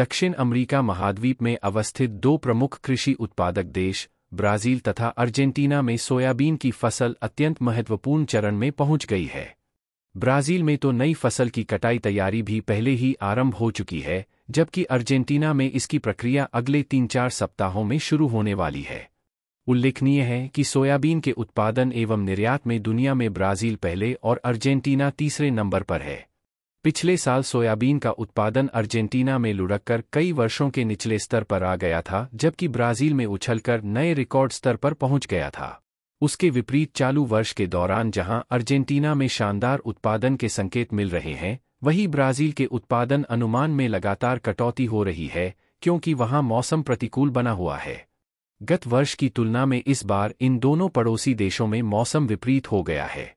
दक्षिण अमेरिका महाद्वीप में अवस्थित दो प्रमुख कृषि उत्पादक देश ब्राजील तथा अर्जेंटीना में सोयाबीन की फसल अत्यंत महत्वपूर्ण चरण में पहुंच गई है ब्राजील में तो नई फसल की कटाई तैयारी भी पहले ही आरंभ हो चुकी है जबकि अर्जेंटीना में इसकी प्रक्रिया अगले तीन चार सप्ताहों में शुरू होने वाली है उल्लेखनीय है कि सोयाबीन के उत्पादन एवं निर्यात में दुनिया में ब्राजील पहले और अर्जेंटीना तीसरे नंबर पर है पिछले साल सोयाबीन का उत्पादन अर्जेंटीना में लुढ़ककर कई वर्षों के निचले स्तर पर आ गया था जबकि ब्राजील में उछलकर नए रिकॉर्ड स्तर पर पहुंच गया था उसके विपरीत चालू वर्ष के दौरान जहां अर्जेंटीना में शानदार उत्पादन के संकेत मिल रहे हैं वहीं ब्राजील के उत्पादन अनुमान में लगातार कटौती हो रही है क्योंकि वहां मौसम प्रतिकूल बना हुआ है गत वर्ष की तुलना में इस बार इन दोनों पड़ोसी देशों में मौसम विपरीत हो गया है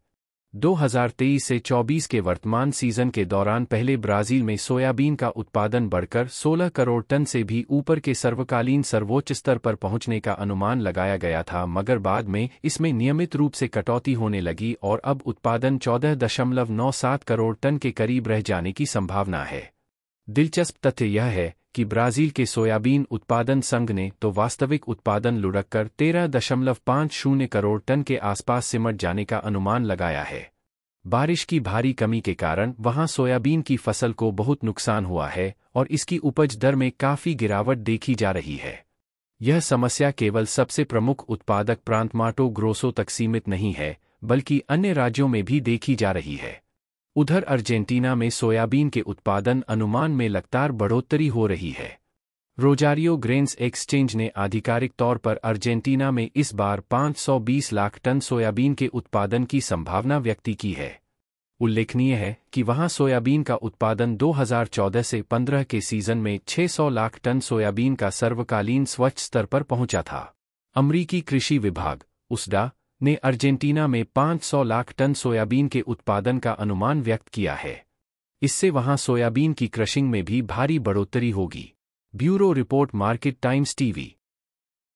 2023 से 24 के वर्तमान सीजन के दौरान पहले ब्राजील में सोयाबीन का उत्पादन बढ़कर 16 करोड़ टन से भी ऊपर के सर्वकालीन सर्वोच्च स्तर पर पहुंचने का अनुमान लगाया गया था मगर बाद में इसमें नियमित रूप से कटौती होने लगी और अब उत्पादन 14.97 करोड़ टन के करीब रह जाने की संभावना है दिलचस्प तथ्य यह है कि ब्राजील के सोयाबीन उत्पादन संघ ने तो वास्तविक उत्पादन लुढ़ककर तेरह दशमलव पांच शून्य करोड़ टन के आसपास सिमट जाने का अनुमान लगाया है बारिश की भारी कमी के कारण वहां सोयाबीन की फसल को बहुत नुकसान हुआ है और इसकी उपज दर में काफ़ी गिरावट देखी जा रही है यह समस्या केवल सबसे प्रमुख उत्पादक प्रांत माटो ग्रोसो तक सीमित नहीं है बल्कि अन्य राज्यों में भी देखी जा रही है उधर अर्जेंटीना में सोयाबीन के उत्पादन अनुमान में लगातार बढ़ोतरी हो रही है रोजारियो ग्रेन्स एक्सचेंज ने आधिकारिक तौर पर अर्जेंटीना में इस बार 520 लाख टन सोयाबीन के उत्पादन की संभावना व्यक्त की है उल्लेखनीय है कि वहां सोयाबीन का उत्पादन 2014 से 15 के सीजन में 600 लाख टन सोयाबीन का सर्वकालीन स्वच्छ स्तर पर पहुंचा था अमरीकी कृषि विभाग उसडा ने अर्जेंटीना में 500 लाख टन सोयाबीन के उत्पादन का अनुमान व्यक्त किया है इससे वहां सोयाबीन की क्रशिंग में भी भारी बढ़ोतरी होगी bureau report market times TV